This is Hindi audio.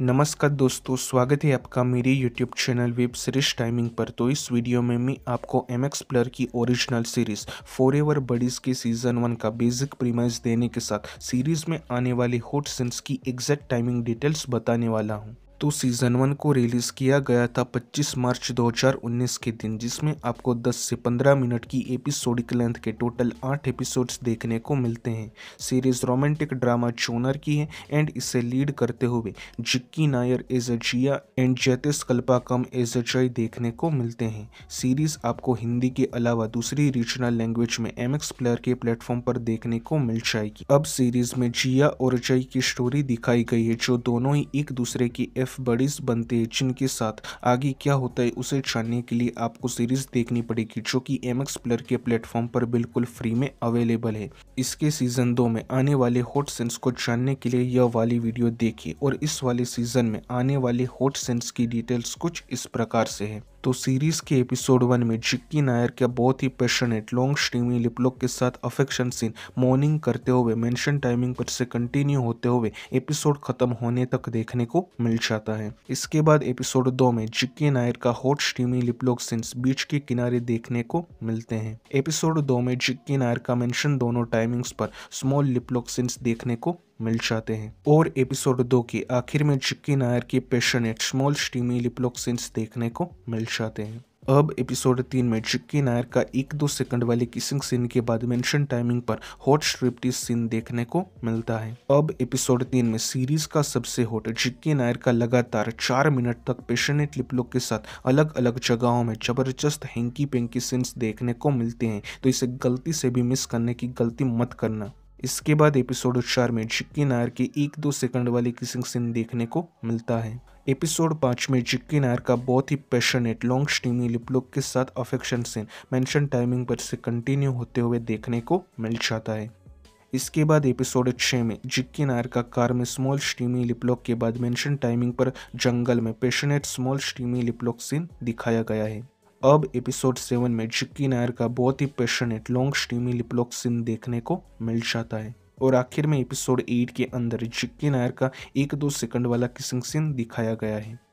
नमस्कार दोस्तों स्वागत है आपका मेरे YouTube channel web series timing पर तो इस वीडियो में मैं आपको एम एक्स प्लर की original series forever buddies के सीज़न वन का बेसिक प्रीमाइज देने के साथ सीरीज में आने वाले हॉट सेंस की एग्जैक्ट टाइमिंग डिटेल्स बताने वाला हूं तो सीज़न वन को रिलीज़ किया गया था 25 मार्च 2019 के दिन जिसमें आपको 10 से 15 मिनट की एपिसोडिक लेंथ के टोटल आठ एपिसोड्स देखने को मिलते हैं सीरीज़ रोमांटिक ड्रामा चोनर की है एंड इसे लीड करते हुए Jikki Nair as a Jiya and Jaitis Kalpakam as a Jay देखने को मिलते हैं सीरीज़ आपको हिंदी के अलावा दूसरी रीजनल लैंग्वेज में एम एक्स प्लेयर के प्लेटफॉर्म पर देखने को मिल जाएगी अब सीरीज़ में जिया और जय की स्टोरी दिखाई गई है जो दोनों ही एक दूसरे की एफ लाइफ बड़ीज बनते हैं जिनके साथ आगे क्या होता है उसे जानने के लिए आपको सीरीज देखनी पड़ेगी जो कि एम एक्स प्लेयर के प्लेटफॉर्म पर बिल्कुल फ्री में अवेलेबल है इसके सीजन दो में आने वाले हॉट सेंस को जानने के लिए यह वाली वीडियो देखिए और इस वाले सीजन में आने वाले हॉट सेंस की डिटेल्स कुछ इस प्रकार से है तो सीरीज़ के एपिसोड वन में जिक्की नायर का बहुत ही पैशनेट लॉन्ग स्ट्रीमी लिपलॉक के साथ अफेक्शन सीन मॉर्निंग करते हुए मेंशन टाइमिंग पर से कंटिन्यू होते हुए एपिसोड खत्म होने तक देखने को मिल जाता है इसके बाद एपिसोड दो में जिक्की नायर का hot steaming liplock scenes beach के किनारे देखने को मिलते हैं एपिसोड दो में जिक्की नायर का मैंशन दोनों टाइमिंग्स पर स्मॉल लिपलॉक सीन्स देखने को मिल जाते हैं और एपिसोड दो के आखिर में चिक्की नायर के पेशनेट स्मॉल स्टीमी लिपलॉक देखने को मिल जाते हैं अब एपिसोड तीन में चिक्की नायर का एक दो सेकंड वाले किसिंग सीन के बाद मेंशन टाइमिंग पर हॉट स्ट्रिप्टी सीन देखने को मिलता है अब एपिसोड तीन में सीरीज का सबसे हॉट चिक्की नायर का लगातार चार मिनट तक पेशनेट लिपलॉक के साथ अलग अलग जगहों में जबरदस्त हैंकी पेंकी सीन्स देखने को मिलते हैं तो इसे गलती से भी मिस करने की गलती मत करना इसके बाद एपिसोड चार में जिक्की नायर के एक दो सेकंड वाले किसिंग सीन देखने को मिलता है एपिसोड पाँच में जिक्की नायर का बहुत ही पैशनेट लॉन्ग स्टीमी लिपलुक के साथ अफेक्शन सीन मेंशन टाइमिंग पर से कंटिन्यू होते हुए देखने को मिल जाता है इसके बाद एपिसोड छः में जिक्की नायर का कार में स्मॉल स्टीमी लिपलॉक के बाद मेंशन टाइमिंग पर जंगल में passionate small steamy liplock scene दिखाया गया है अब एपिसोड सेवन में चिक्की नायर का बहुत ही passionate long steamy liplock scene देखने को मिल जाता है और आखिर में एपिसोड एट के अंदर जिक्की नायर का एक दो सेकंड वाला किसिंग सीन दिखाया गया है